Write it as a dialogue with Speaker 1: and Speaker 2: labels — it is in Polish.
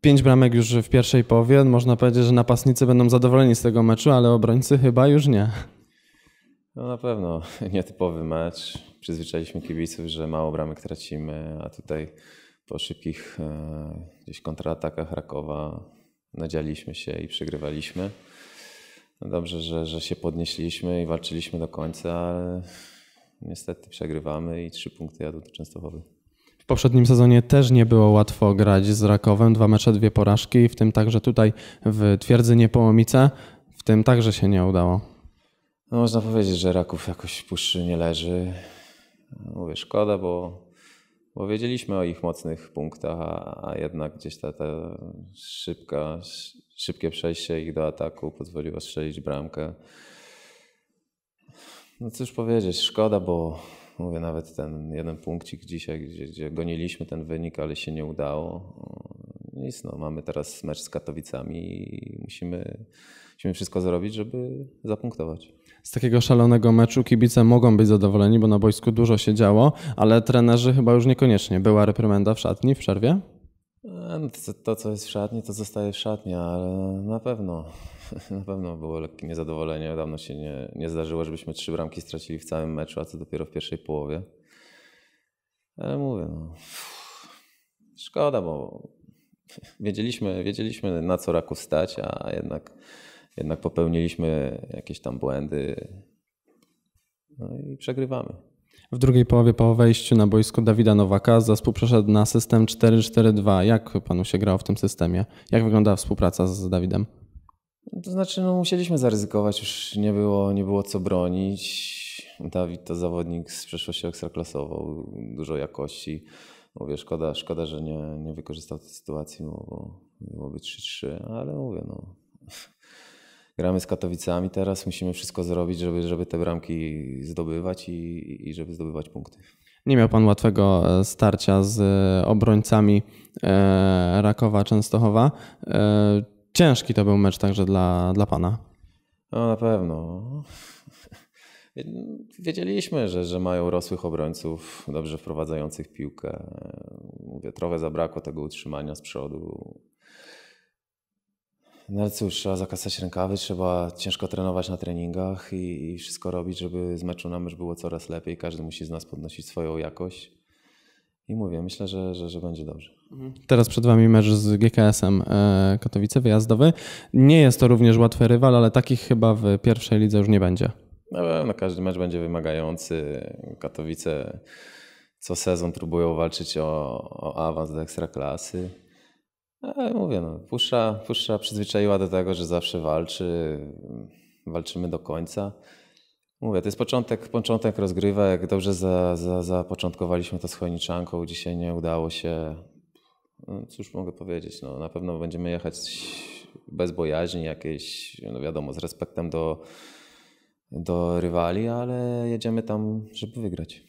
Speaker 1: pięć bramek już w pierwszej połowie. Można powiedzieć, że napastnicy będą zadowoleni z tego meczu, ale obrońcy chyba już nie.
Speaker 2: No na pewno nietypowy mecz. Przyzwyczailiśmy kibiców, że mało bramek tracimy, a tutaj po szybkich e, gdzieś kontratakach Rakowa nadzialiśmy się i przegrywaliśmy. No dobrze, że, że się podnieśliśmy i walczyliśmy do końca, ale niestety przegrywamy i trzy punkty jadą do Częstochowy
Speaker 1: poprzednim sezonie też nie było łatwo grać z Rakowem. Dwa mecze, dwie porażki, w tym także tutaj w Twierdzy Niepołomice, w tym także się nie udało. No,
Speaker 2: można powiedzieć, że Raków jakoś w puszczy nie leży. Mówię, szkoda, bo, bo wiedzieliśmy o ich mocnych punktach, a, a jednak gdzieś ta, ta szybka, szybkie przejście ich do ataku pozwoliło strzelić bramkę. No cóż powiedzieć, szkoda, bo Mówię, nawet ten jeden punkcik dzisiaj, gdzie, gdzie goniliśmy ten wynik, ale się nie udało. No, nic, no, mamy teraz mecz z Katowicami i musimy, musimy wszystko zrobić, żeby zapunktować
Speaker 1: z takiego szalonego meczu kibice mogą być zadowoleni, bo na boisku dużo się działo, ale trenerzy chyba już niekoniecznie. Była reprymenda w szatni w przerwie?
Speaker 2: E, no to, co jest w szatni, to zostaje w szatni, ale na pewno, na pewno było lekkie niezadowolenie. Dawno się nie, nie zdarzyło, żebyśmy trzy bramki stracili w całym meczu, a co dopiero w pierwszej połowie. Ale mówię, no, szkoda, bo wiedzieliśmy, wiedzieliśmy na co raku stać, a jednak, jednak popełniliśmy jakieś tam błędy no i przegrywamy.
Speaker 1: W drugiej połowie po wejściu na boisko Dawida Nowaka zespół przeszedł na system 4-4-2. Jak panu się grało w tym systemie? Jak wyglądała współpraca z Dawidem?
Speaker 2: To znaczy, no, musieliśmy zaryzykować, już nie było, nie było co bronić. Dawid to zawodnik z przeszłością ekstraklasową, dużo jakości. Mówię, szkoda, szkoda że nie, nie wykorzystał tej sytuacji, bo, bo byłoby 3-3, ale mówię, no, gramy z Katowicami teraz, musimy wszystko zrobić, żeby, żeby te bramki zdobywać i, i żeby zdobywać punkty.
Speaker 1: Nie miał pan łatwego e, starcia z e, obrońcami e, Rakowa Częstochowa. Ciężki to był mecz także dla, dla pana.
Speaker 2: No na pewno. Wiedzieliśmy, że, że mają rosłych obrońców, dobrze wprowadzających piłkę. Mówię, trochę zabrakło tego utrzymania z przodu. No cóż, trzeba zakasać rękawy, trzeba ciężko trenować na treningach i, i, wszystko robić, żeby z meczu na mecz było coraz lepiej. Każdy musi z nas podnosić swoją jakość. I mówię, myślę, że, że, że będzie dobrze.
Speaker 1: Mhm. Teraz przed Wami mecz z GKS-em e, Katowice wyjazdowy. Nie jest to również łatwy rywal, ale takich chyba w pierwszej lidze już nie będzie.
Speaker 2: Na pewno każdy mecz będzie wymagający. Katowice co sezon próbują walczyć o, o awans do ekstraklasy. E, mówię, no, Pusza, Pusza przyzwyczaiła do tego, że zawsze walczy, walczymy do końca. Mówię, to jest początek, początek rozgrywek. Dobrze za, za, zapoczątkowaliśmy to z Chojniczanką. Dzisiaj nie udało się. No, cóż mogę powiedzieć? No, na pewno będziemy jechać bez bojaźni jakiejś, no wiadomo, z respektem do, do rywali, ale jedziemy tam, żeby wygrać.